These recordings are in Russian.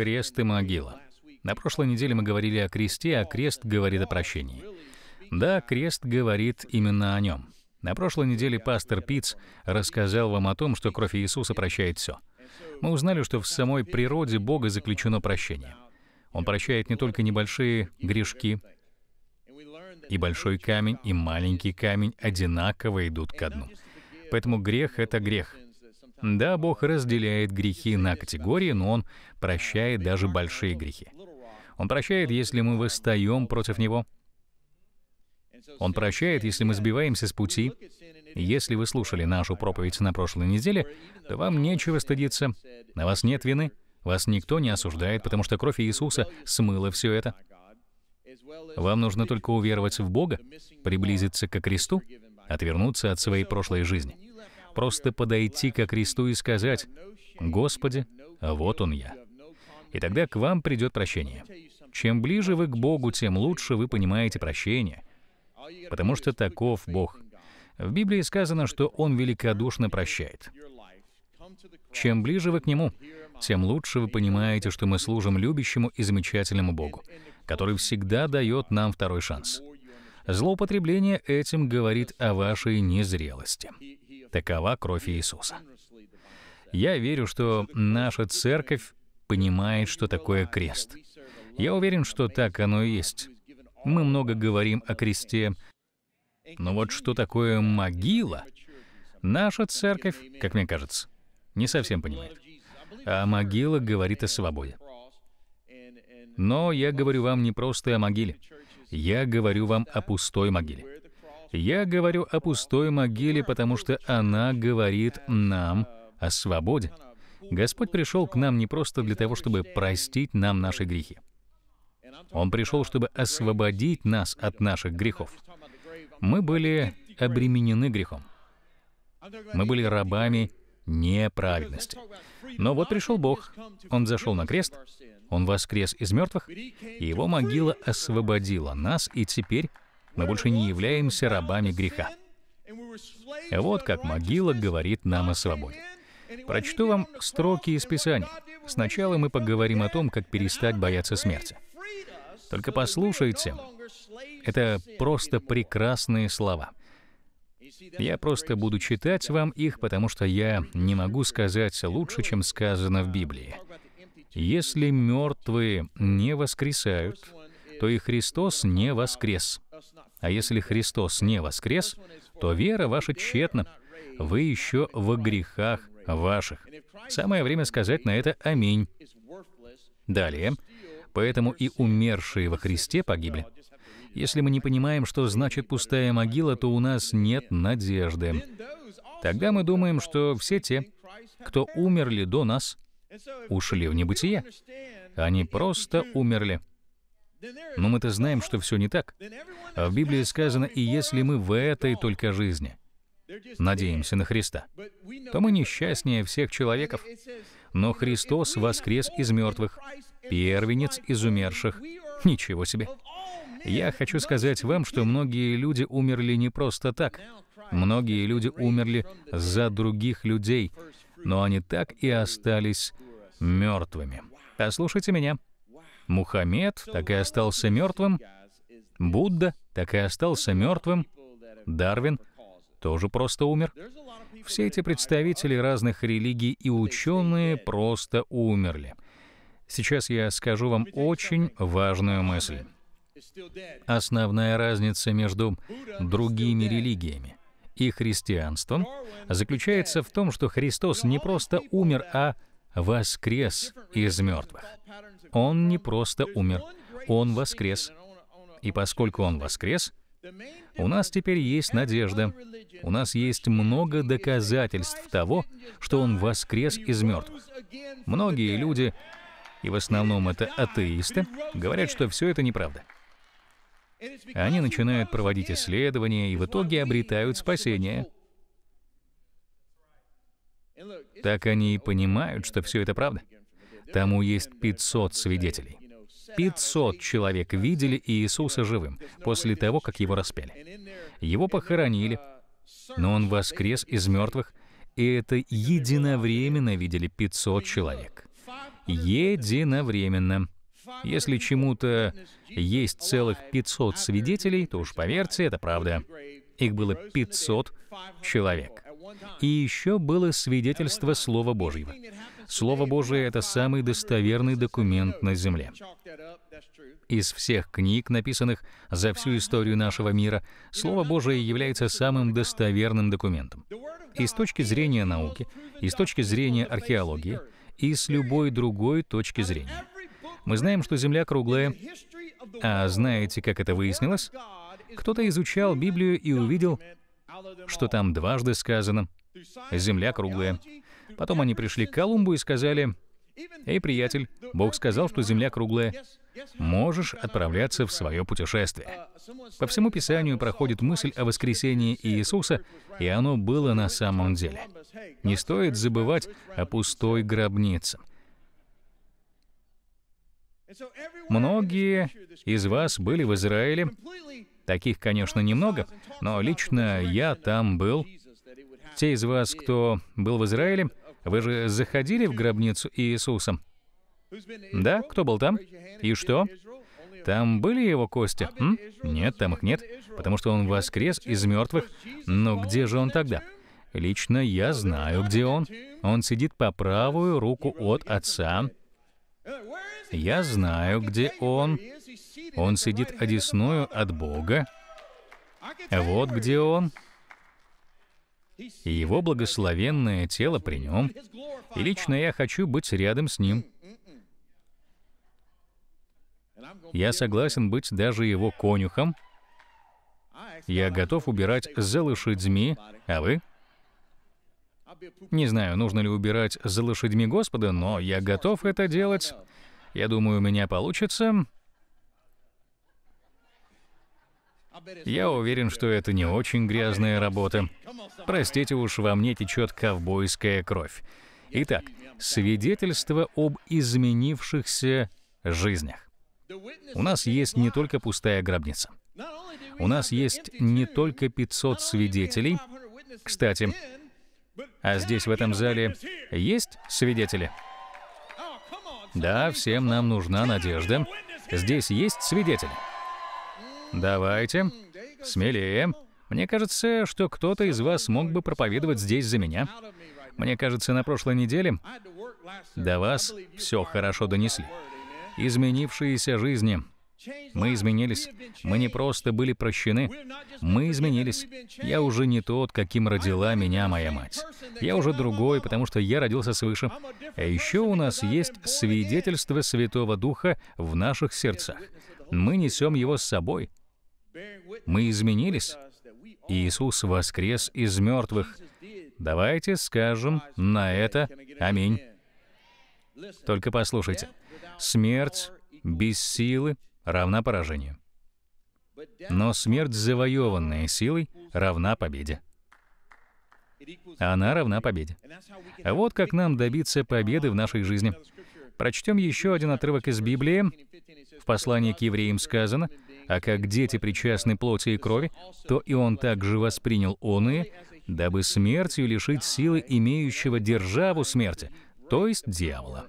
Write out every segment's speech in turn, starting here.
Крест и могила. На прошлой неделе мы говорили о кресте, а крест говорит о прощении. Да, крест говорит именно о нем. На прошлой неделе пастор Пиц рассказал вам о том, что кровь Иисуса прощает все. Мы узнали, что в самой природе Бога заключено прощение. Он прощает не только небольшие грешки, и большой камень, и маленький камень одинаково идут ко дну. Поэтому грех — это грех — да, Бог разделяет грехи на категории, но Он прощает даже большие грехи. Он прощает, если мы восстаем против Него. Он прощает, если мы сбиваемся с пути. Если вы слушали нашу проповедь на прошлой неделе, то вам нечего стыдиться. На вас нет вины, вас никто не осуждает, потому что кровь Иисуса смыла все это. Вам нужно только уверовать в Бога, приблизиться к Кресту, отвернуться от своей прошлой жизни. Просто подойти ко кресту и сказать, «Господи, вот он я». И тогда к вам придет прощение. Чем ближе вы к Богу, тем лучше вы понимаете прощение, потому что таков Бог. В Библии сказано, что Он великодушно прощает. Чем ближе вы к Нему, тем лучше вы понимаете, что мы служим любящему и замечательному Богу, который всегда дает нам второй шанс. Злоупотребление этим говорит о вашей незрелости. Такова кровь Иисуса. Я верю, что наша церковь понимает, что такое крест. Я уверен, что так оно и есть. Мы много говорим о кресте, но вот что такое могила, наша церковь, как мне кажется, не совсем понимает. А могила говорит о свободе. Но я говорю вам не просто о могиле. Я говорю вам о пустой могиле. Я говорю о пустой могиле, потому что она говорит нам о свободе. Господь пришел к нам не просто для того, чтобы простить нам наши грехи. Он пришел, чтобы освободить нас от наших грехов. Мы были обременены грехом. Мы были рабами неправедности. Но вот пришел Бог, Он зашел на крест, Он воскрес из мертвых, и Его могила освободила нас, и теперь мы больше не являемся рабами греха. Вот как могила говорит нам о свободе. Прочту вам строки из Писания. Сначала мы поговорим о том, как перестать бояться смерти. Только послушайте, это просто прекрасные слова. Я просто буду читать вам их, потому что я не могу сказать лучше, чем сказано в Библии. Если мертвые не воскресают, то и Христос не воскрес. А если Христос не воскрес, то вера ваша тщетна. Вы еще во грехах ваших. Самое время сказать на это «Аминь». Далее. «Поэтому и умершие во Христе погибли». Если мы не понимаем, что значит пустая могила, то у нас нет надежды. Тогда мы думаем, что все те, кто умерли до нас, ушли в небытие. Они просто умерли. Но мы-то знаем, что все не так. А в Библии сказано, и если мы в этой только жизни надеемся на Христа, то мы несчастнее всех человеков. Но Христос воскрес из мертвых, первенец из умерших. Ничего себе! Я хочу сказать вам, что многие люди умерли не просто так. Многие люди умерли за других людей, но они так и остались мертвыми. Послушайте меня. Мухаммед так и остался мертвым, Будда так и остался мертвым, Дарвин тоже просто умер. Все эти представители разных религий и ученые просто умерли. Сейчас я скажу вам очень важную мысль. Основная разница между другими религиями и христианством заключается в том, что Христос не просто умер, а воскрес из мертвых. Он не просто умер, он воскрес. И поскольку он воскрес, у нас теперь есть надежда. У нас есть много доказательств того, что он воскрес из мертвых. Многие люди, и в основном это атеисты, говорят, что все это неправда. Они начинают проводить исследования и в итоге обретают спасение. Так они и понимают, что все это правда. Тому есть 500 свидетелей. 500 человек видели Иисуса живым после того, как его распяли. Его похоронили, но он воскрес из мертвых, и это единовременно видели 500 человек. Единовременно. Если чему-то есть целых 500 свидетелей, то уж поверьте, это правда. Их было 500 человек. И еще было свидетельство Слова Божьего. Слово Божие — это самый достоверный документ на Земле. Из всех книг, написанных за всю историю нашего мира, Слово Божие является самым достоверным документом. И с точки зрения науки, и с точки зрения археологии, и с любой другой точки зрения. Мы знаем, что Земля круглая. А знаете, как это выяснилось? Кто-то изучал Библию и увидел, что там дважды сказано «Земля круглая». Потом они пришли к Колумбу и сказали, «Эй, приятель, Бог сказал, что Земля круглая. Можешь отправляться в свое путешествие». По всему Писанию проходит мысль о воскресении Иисуса, и оно было на самом деле. Не стоит забывать о пустой гробнице. Многие из вас были в Израиле. Таких, конечно, немного, но лично я там был. Те из вас, кто был в Израиле, вы же заходили в гробницу Иисуса? Да, кто был там? И что? Там были его кости? М? Нет, там их нет, потому что он воскрес из мертвых. Но где же он тогда? Лично я знаю, где он. Он сидит по правую руку от Отца, я знаю, где он. Он сидит одесную от Бога. Вот где он. И его благословенное тело при нем. И лично я хочу быть рядом с ним. Я согласен быть даже его конюхом. Я готов убирать за лошадьми. А вы? Не знаю, нужно ли убирать за лошадьми Господа, но я готов это делать. Я думаю, у меня получится. Я уверен, что это не очень грязная работа. Простите уж, во мне течет ковбойская кровь. Итак, свидетельство об изменившихся жизнях. У нас есть не только пустая гробница. У нас есть не только 500 свидетелей. Кстати, а здесь, в этом зале, есть свидетели? Да, всем нам нужна надежда. Здесь есть свидетели. Давайте. Смелее. Мне кажется, что кто-то из вас мог бы проповедовать здесь за меня. Мне кажется, на прошлой неделе до вас все хорошо донесли. Изменившиеся жизни — мы изменились. Мы не просто были прощены. Мы изменились. Я уже не тот, каким родила меня моя мать. Я уже другой, потому что я родился свыше. А еще у нас есть свидетельство Святого Духа в наших сердцах. Мы несем его с собой. Мы изменились. Иисус воскрес из мертвых. Давайте скажем на это «Аминь». Только послушайте. Смерть без силы — равна поражению. Но смерть, завоеванная силой, равна победе. Она равна победе. вот как нам добиться победы в нашей жизни. Прочтем еще один отрывок из Библии. В послании к евреям сказано, «А как дети причастны плоти и крови, то и он также воспринял оные, дабы смертью лишить силы имеющего державу смерти, то есть дьявола».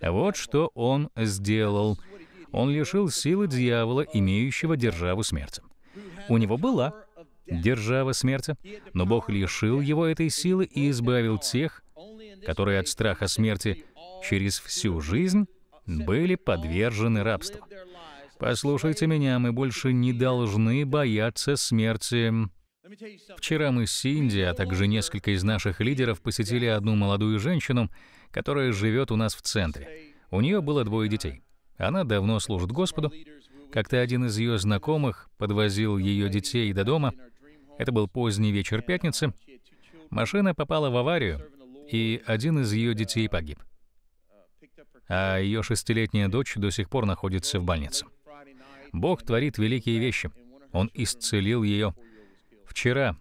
Вот что он сделал — он лишил силы дьявола, имеющего державу смерти. У него была держава смерти, но Бог лишил его этой силы и избавил тех, которые от страха смерти через всю жизнь были подвержены рабству. Послушайте меня, мы больше не должны бояться смерти. Вчера мы с Синди, а также несколько из наших лидеров посетили одну молодую женщину, которая живет у нас в центре. У нее было двое детей. Она давно служит Господу. Как-то один из ее знакомых подвозил ее детей до дома. Это был поздний вечер пятницы. Машина попала в аварию, и один из ее детей погиб. А ее шестилетняя дочь до сих пор находится в больнице. Бог творит великие вещи. Он исцелил ее. Вчера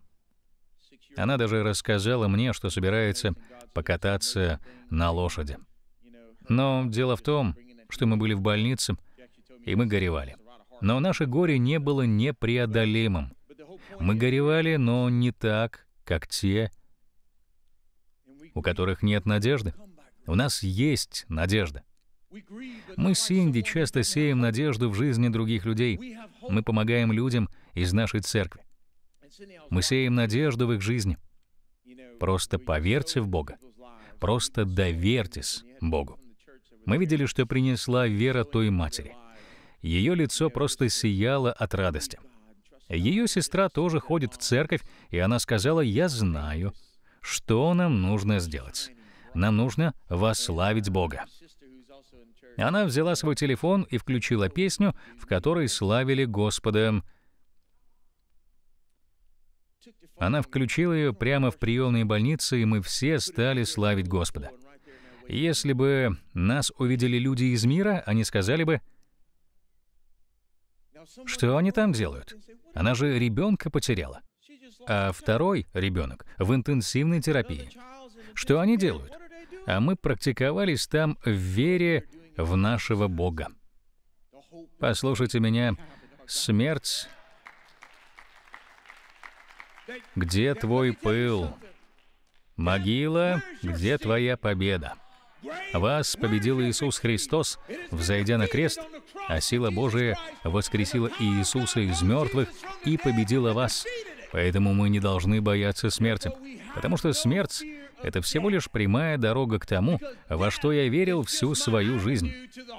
она даже рассказала мне, что собирается покататься на лошади. Но дело в том, что мы были в больнице, и мы горевали. Но наше горе не было непреодолимым. Мы горевали, но не так, как те, у которых нет надежды. У нас есть надежда. Мы с Инди часто сеем надежду в жизни других людей. Мы помогаем людям из нашей церкви. Мы сеем надежду в их жизни. Просто поверьте в Бога. Просто доверьтесь Богу. Мы видели, что принесла вера той матери. Ее лицо просто сияло от радости. Ее сестра тоже ходит в церковь, и она сказала, «Я знаю, что нам нужно сделать. Нам нужно восславить Бога». Она взяла свой телефон и включила песню, в которой славили Господа. Она включила ее прямо в приемной больнице, и мы все стали славить Господа. Если бы нас увидели люди из мира, они сказали бы, что они там делают? Она же ребенка потеряла. А второй ребенок в интенсивной терапии. Что они делают? А мы практиковались там в вере в нашего Бога. Послушайте меня, смерть, где твой пыл? Могила, где твоя победа? Вас победил Иисус Христос, взойдя на крест, а сила Божия воскресила Иисуса из мертвых и победила вас. Поэтому мы не должны бояться смерти, потому что смерть — это всего лишь прямая дорога к тому, во что я верил всю свою жизнь.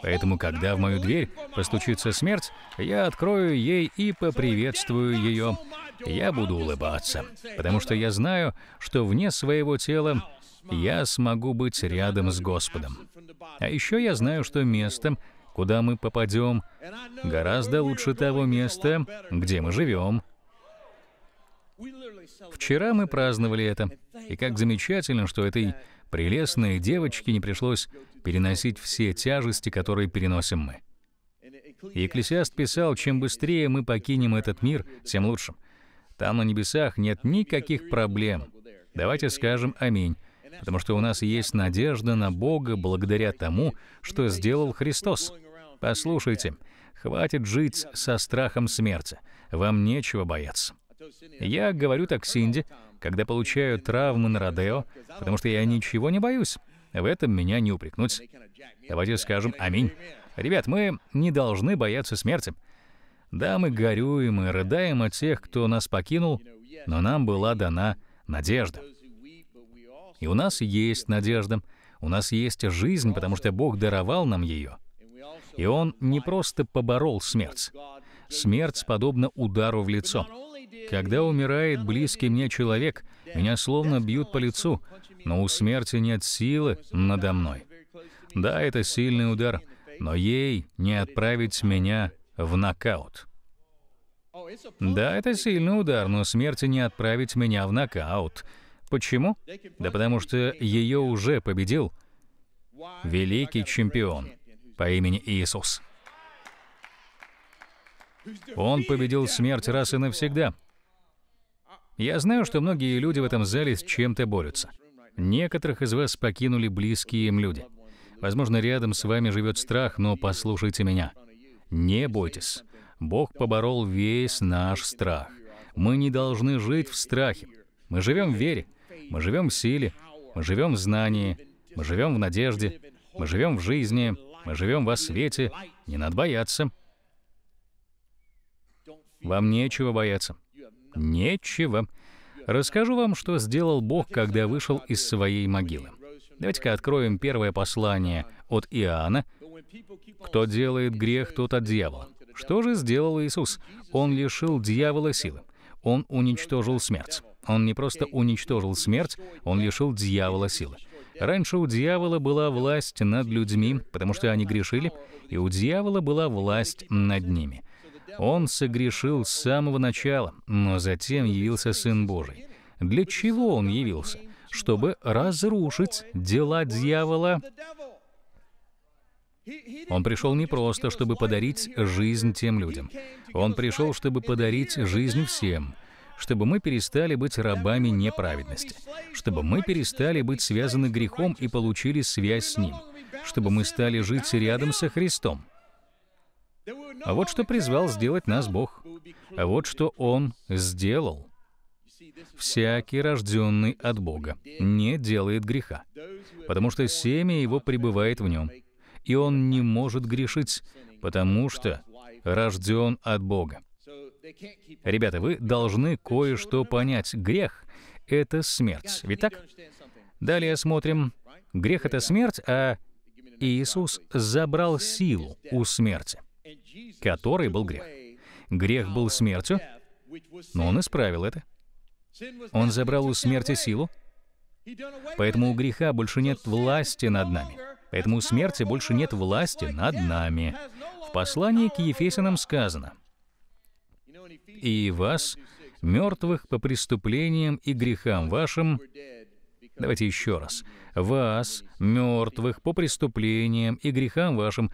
Поэтому, когда в мою дверь постучится смерть, я открою ей и поприветствую ее. Я буду улыбаться, потому что я знаю, что вне своего тела я смогу быть рядом с Господом. А еще я знаю, что местом, куда мы попадем, гораздо лучше того места, где мы живем. Вчера мы праздновали это, и как замечательно, что этой прелестной девочке не пришлось переносить все тяжести, которые переносим мы. Екклесиаст писал, чем быстрее мы покинем этот мир, тем лучше. Там на небесах нет никаких проблем. Давайте скажем «Аминь» потому что у нас есть надежда на Бога благодаря тому, что сделал Христос. Послушайте, хватит жить со страхом смерти, вам нечего бояться. Я говорю так Синди, когда получаю травмы на Родео, потому что я ничего не боюсь. В этом меня не упрекнуть. Давайте скажем «Аминь». Ребят, мы не должны бояться смерти. Да, мы горюем и рыдаем от тех, кто нас покинул, но нам была дана надежда. И у нас есть надежда, у нас есть жизнь, потому что Бог даровал нам ее. И Он не просто поборол смерть. Смерть подобна удару в лицо. Когда умирает близкий мне человек, меня словно бьют по лицу, но у смерти нет силы надо мной. Да, это сильный удар, но ей не отправить меня в нокаут. Да, это сильный удар, но смерти не отправить меня в нокаут. Почему? Да потому что ее уже победил великий чемпион по имени Иисус. Он победил смерть раз и навсегда. Я знаю, что многие люди в этом зале с чем-то борются. Некоторых из вас покинули близкие им люди. Возможно, рядом с вами живет страх, но послушайте меня. Не бойтесь. Бог поборол весь наш страх. Мы не должны жить в страхе. Мы живем в вере. Мы живем в силе, мы живем в знании, мы живем в надежде, мы живем в жизни, мы живем во свете. Не надо бояться. Вам нечего бояться. Нечего. Расскажу вам, что сделал Бог, когда вышел из своей могилы. Давайте-ка откроем первое послание от Иоанна. «Кто делает грех, тот от дьявола». Что же сделал Иисус? Он лишил дьявола силы. Он уничтожил смерть. Он не просто уничтожил смерть, он лишил дьявола силы. Раньше у дьявола была власть над людьми, потому что они грешили, и у дьявола была власть над ними. Он согрешил с самого начала, но затем явился Сын Божий. Для чего он явился? Чтобы разрушить дела дьявола. Он пришел не просто, чтобы подарить жизнь тем людям. Он пришел, чтобы подарить жизнь всем чтобы мы перестали быть рабами неправедности, чтобы мы перестали быть связаны грехом и получили связь с Ним, чтобы мы стали жить рядом со Христом. А вот что призвал сделать нас Бог. А вот что Он сделал. «Всякий, рожденный от Бога, не делает греха, потому что семя его пребывает в нем, и он не может грешить, потому что рожден от Бога». Ребята, вы должны кое-что понять. Грех — это смерть, ведь так? Далее смотрим. Грех — это смерть, а Иисус забрал силу у смерти, который был грех. Грех был смертью, но Он исправил это. Он забрал у смерти силу, поэтому у греха больше нет власти над нами. Поэтому у смерти больше нет власти над нами. В послании к Ефесянам сказано — и вас, мертвых по преступлениям и грехам вашим». Давайте еще раз. «Вас, мертвых по преступлениям и грехам вашим,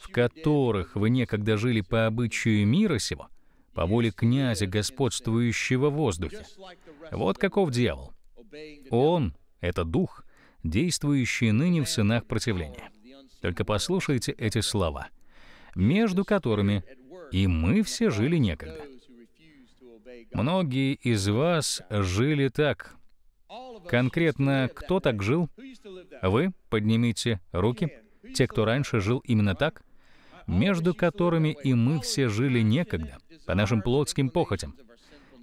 в которых вы некогда жили по обычаю мира сего, по воле князя, господствующего в воздухе». Вот каков дьявол. Он — это дух, действующий ныне в сынах противления. Только послушайте эти слова, между которыми «и мы все жили некогда». Многие из вас жили так. Конкретно кто так жил? Вы поднимите руки. Те, кто раньше жил именно так, между которыми и мы все жили некогда, по нашим плотским похотям,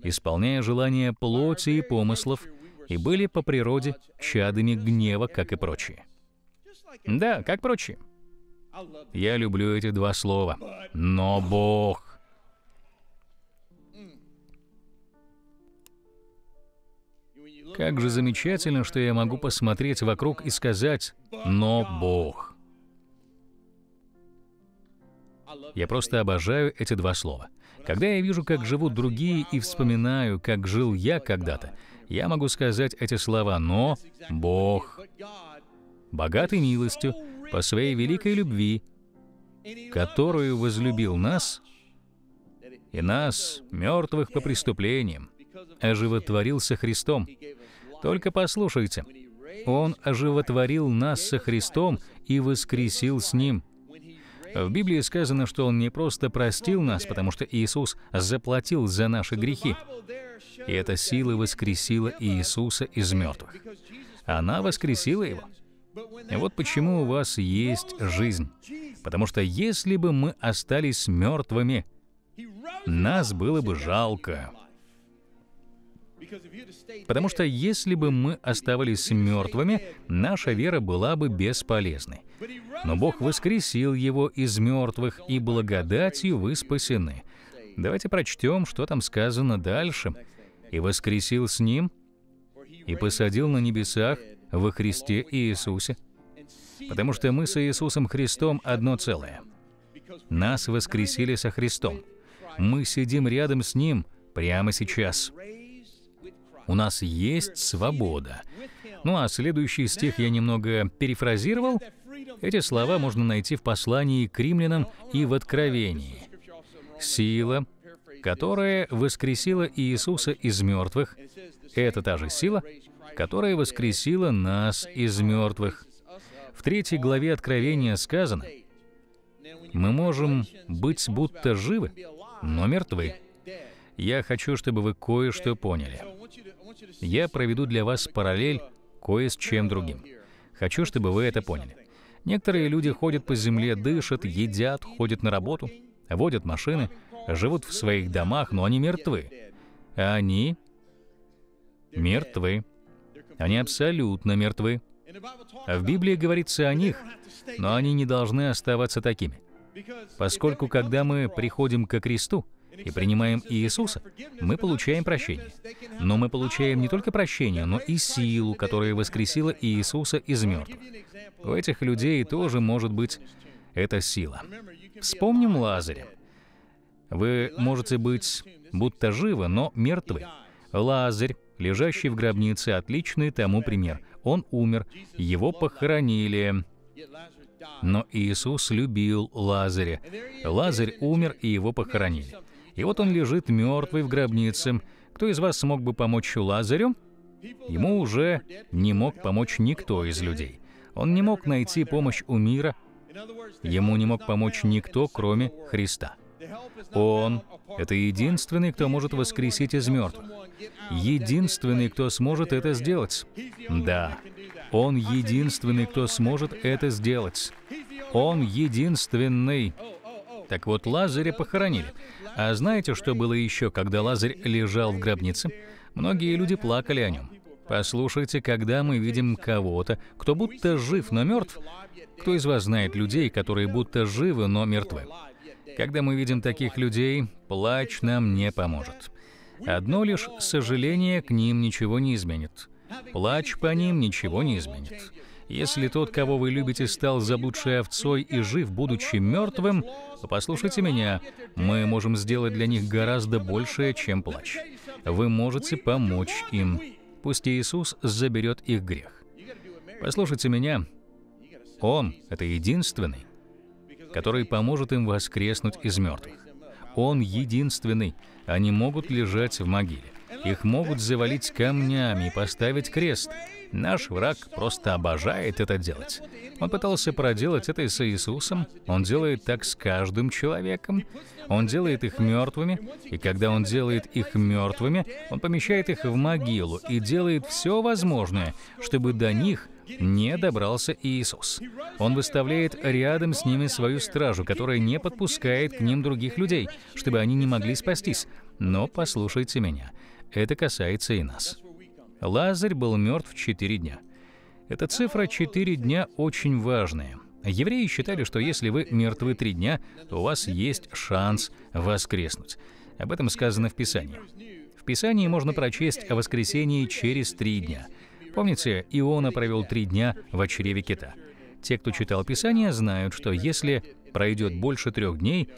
исполняя желания плоти и помыслов, и были по природе чадами гнева, как и прочие. Да, как прочие. Я люблю эти два слова. Но Бог Как же замечательно, что я могу посмотреть вокруг и сказать «но Бог». Я просто обожаю эти два слова. Когда я вижу, как живут другие, и вспоминаю, как жил я когда-то, я могу сказать эти слова «но Бог». Богатый милостью, по своей великой любви, которую возлюбил нас, и нас, мертвых по преступлениям, оживотворился Христом, только послушайте, Он оживотворил нас со Христом и воскресил с Ним. В Библии сказано, что Он не просто простил нас, потому что Иисус заплатил за наши грехи. И эта сила воскресила Иисуса из мертвых. Она воскресила Его. И вот почему у вас есть жизнь. Потому что если бы мы остались мертвыми, нас было бы жалко. Потому что если бы мы оставались мертвыми, наша вера была бы бесполезной. Но Бог воскресил его из мертвых, и благодатью вы спасены. Давайте прочтем, что там сказано дальше. «И воскресил с ним, и посадил на небесах во Христе Иисусе, потому что мы с Иисусом Христом одно целое. Нас воскресили со Христом. Мы сидим рядом с Ним прямо сейчас. У нас есть свобода. Ну а следующий стих я немного перефразировал. Эти слова можно найти в послании к римлянам и в Откровении. Сила, которая воскресила Иисуса из мертвых, это та же сила, которая воскресила нас из мертвых. В третьей главе Откровения сказано, «Мы можем быть будто живы, но мертвы». Я хочу, чтобы вы кое-что поняли я проведу для вас параллель кое с чем другим. Хочу, чтобы вы это поняли. Некоторые люди ходят по земле, дышат, едят, ходят на работу, водят машины, живут в своих домах, но они мертвы. они мертвы. Они абсолютно мертвы. А в Библии говорится о них, но они не должны оставаться такими. Поскольку, когда мы приходим ко кресту, и принимаем Иисуса, мы получаем прощение. Но мы получаем не только прощение, но и силу, которая воскресила Иисуса из мертвых. У этих людей тоже может быть эта сила. Вспомним Лазаря. Вы можете быть будто живы, но мертвы. Лазарь, лежащий в гробнице, отличный тому пример. Он умер, его похоронили. Но Иисус любил Лазаря. Лазарь умер, и его похоронили. И вот он лежит мертвый в гробнице. Кто из вас смог бы помочь Лазарю? Ему уже не мог помочь никто из людей. Он не мог найти помощь у мира. Ему не мог помочь никто, кроме Христа. Он — это единственный, кто может воскресить из мертвых. Единственный, кто сможет это сделать. Да, Он единственный, кто сможет это сделать. Он единственный. Так вот, Лазаря похоронили. А знаете, что было еще, когда Лазарь лежал в гробнице? Многие люди плакали о нем. Послушайте, когда мы видим кого-то, кто будто жив, но мертв, кто из вас знает людей, которые будто живы, но мертвы? Когда мы видим таких людей, плач нам не поможет. Одно лишь сожаление к ним ничего не изменит. Плач по ним ничего не изменит. Если тот, кого вы любите, стал заблудшей овцой и жив, будучи мертвым, то послушайте меня, мы можем сделать для них гораздо большее, чем плач. Вы можете помочь им. Пусть Иисус заберет их грех. Послушайте меня, Он — это единственный, который поможет им воскреснуть из мертвых. Он единственный, они могут лежать в могиле. Их могут завалить камнями и поставить крест — Наш враг просто обожает это делать. Он пытался проделать это и с Иисусом, он делает так с каждым человеком, он делает их мертвыми, и когда он делает их мертвыми, он помещает их в могилу и делает все возможное, чтобы до них не добрался Иисус. Он выставляет рядом с ними свою стражу, которая не подпускает к ним других людей, чтобы они не могли спастись. Но послушайте меня, это касается и нас. Лазарь был мертв четыре дня. Эта цифра четыре дня очень важная. Евреи считали, что если вы мертвы три дня, то у вас есть шанс воскреснуть. Об этом сказано в Писании. В Писании можно прочесть о воскресении через три дня. Помните, Иона провел три дня в чреве кита. Те, кто читал Писание, знают, что если пройдет больше трех дней,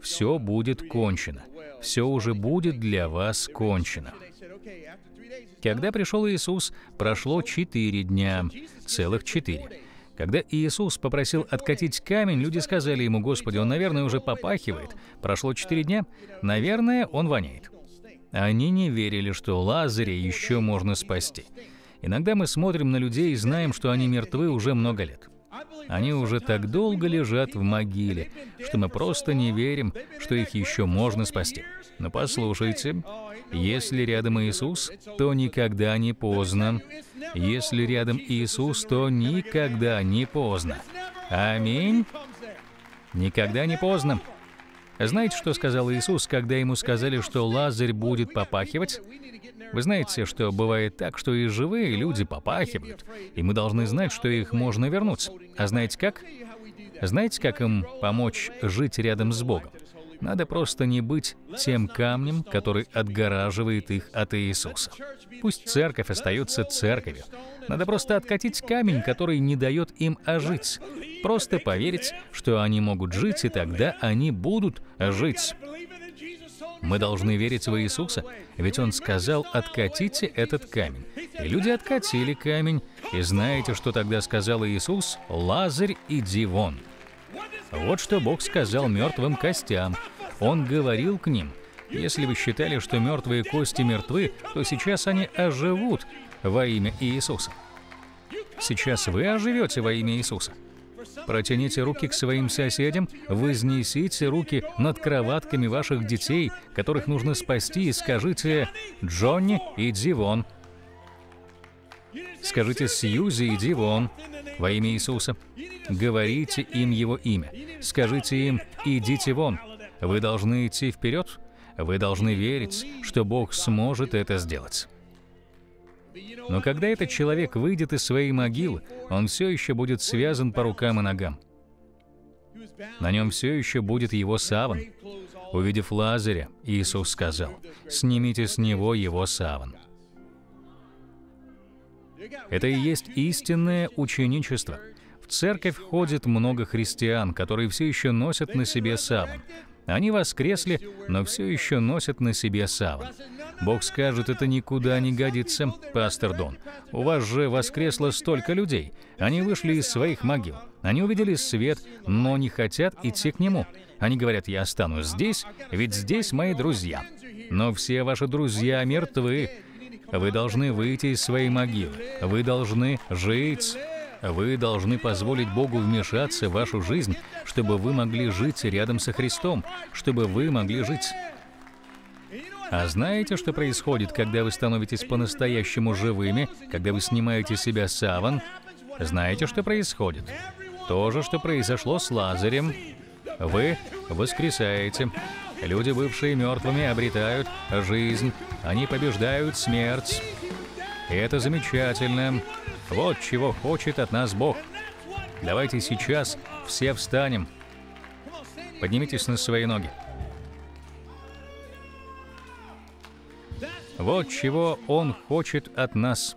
все будет кончено. Все уже будет для вас кончено. Когда пришел Иисус, прошло четыре дня, целых четыре. Когда Иисус попросил откатить камень, люди сказали ему, «Господи, он, наверное, уже попахивает. Прошло четыре дня. Наверное, он воняет». Они не верили, что Лазаря еще можно спасти. Иногда мы смотрим на людей и знаем, что они мертвы уже много лет. Они уже так долго лежат в могиле, что мы просто не верим, что их еще можно спасти. Но послушайте, если рядом Иисус, то никогда не поздно. Если рядом Иисус, то никогда не поздно. Аминь. Никогда не поздно. Знаете, что сказал Иисус, когда ему сказали, что Лазарь будет попахивать? Вы знаете, что бывает так, что и живые люди попахивают, и мы должны знать, что их можно вернуть. А знаете как? Знаете, как им помочь жить рядом с Богом? Надо просто не быть тем камнем, который отгораживает их от Иисуса. Пусть церковь остается церковью. Надо просто откатить камень, который не дает им ожить. Просто поверить, что они могут жить, и тогда они будут жить. Мы должны верить в Иисуса, ведь Он сказал «откатите этот камень». И люди откатили камень, и знаете, что тогда сказал Иисус? «Лазарь, иди вон». Вот что Бог сказал мертвым костям. Он говорил к ним. Если вы считали, что мертвые кости мертвы, то сейчас они оживут во имя Иисуса. Сейчас вы оживете во имя Иисуса. Протяните руки к своим соседям, вознесите руки над кроватками ваших детей, которых нужно спасти, и скажите «Джонни, иди вон». Скажите «Сьюзи, иди вон» во имя Иисуса. Говорите им его имя. Скажите им «Идите вон». Вы должны идти вперед. Вы должны верить, что Бог сможет это сделать. Но когда этот человек выйдет из своей могилы, он все еще будет связан по рукам и ногам. На нем все еще будет его саван. Увидев Лазаря, Иисус сказал, «Снимите с него его саван». Это и есть истинное ученичество. В церковь ходит много христиан, которые все еще носят на себе саван. Они воскресли, но все еще носят на себе саван. Бог скажет, это никуда не годится, пастор Дон. У вас же воскресло столько людей. Они вышли из своих могил. Они увидели свет, но не хотят идти к нему. Они говорят, я останусь здесь, ведь здесь мои друзья. Но все ваши друзья мертвы. Вы должны выйти из своей могилы. Вы должны жить. Вы должны позволить Богу вмешаться в вашу жизнь, чтобы вы могли жить рядом со Христом, чтобы вы могли жить. А знаете, что происходит, когда вы становитесь по-настоящему живыми, когда вы снимаете с себя саван? Знаете, что происходит? То же, что произошло с Лазарем. Вы воскресаете. Люди, бывшие мертвыми, обретают жизнь. Они побеждают смерть. И это замечательно. Вот чего хочет от нас Бог. Давайте сейчас все встанем. Поднимитесь на свои ноги. Вот чего Он хочет от нас.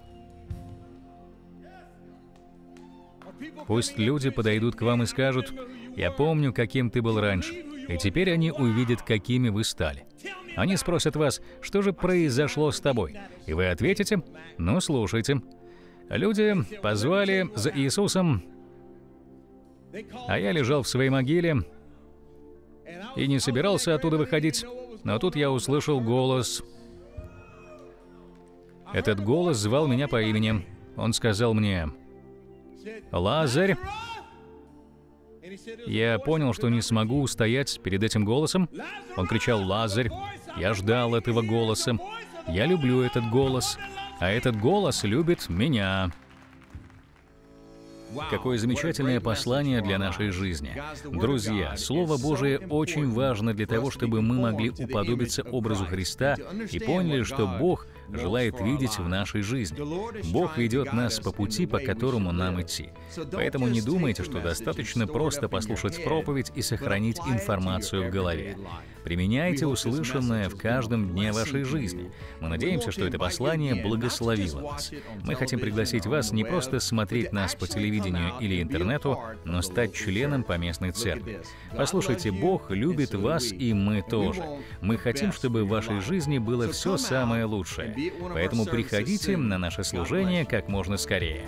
Пусть люди подойдут к вам и скажут, «Я помню, каким ты был раньше». И теперь они увидят, какими вы стали. Они спросят вас, что же произошло с тобой. И вы ответите, ну слушайте, Люди позвали за Иисусом, а я лежал в своей могиле и не собирался оттуда выходить, но тут я услышал голос. Этот голос звал меня по имени. Он сказал мне, «Лазарь!» Я понял, что не смогу устоять перед этим голосом. Он кричал «Лазарь!» Я ждал этого голоса. Я люблю этот голос а этот голос любит меня. Какое замечательное послание для нашей жизни. Друзья, Слово Божие очень важно для того, чтобы мы могли уподобиться образу Христа и поняли, что Бог желает видеть в нашей жизни. Бог ведет нас по пути, по которому нам идти. Поэтому не думайте, что достаточно просто послушать проповедь и сохранить информацию в голове. Применяйте услышанное в каждом дне вашей жизни. Мы надеемся, что это послание благословило вас. Мы хотим пригласить вас не просто смотреть нас по телевидению или интернету, но стать членом по местной церкви. Послушайте, Бог любит вас, и мы тоже. Мы хотим, чтобы в вашей жизни было все самое лучшее. Поэтому приходите на наше служение как можно скорее.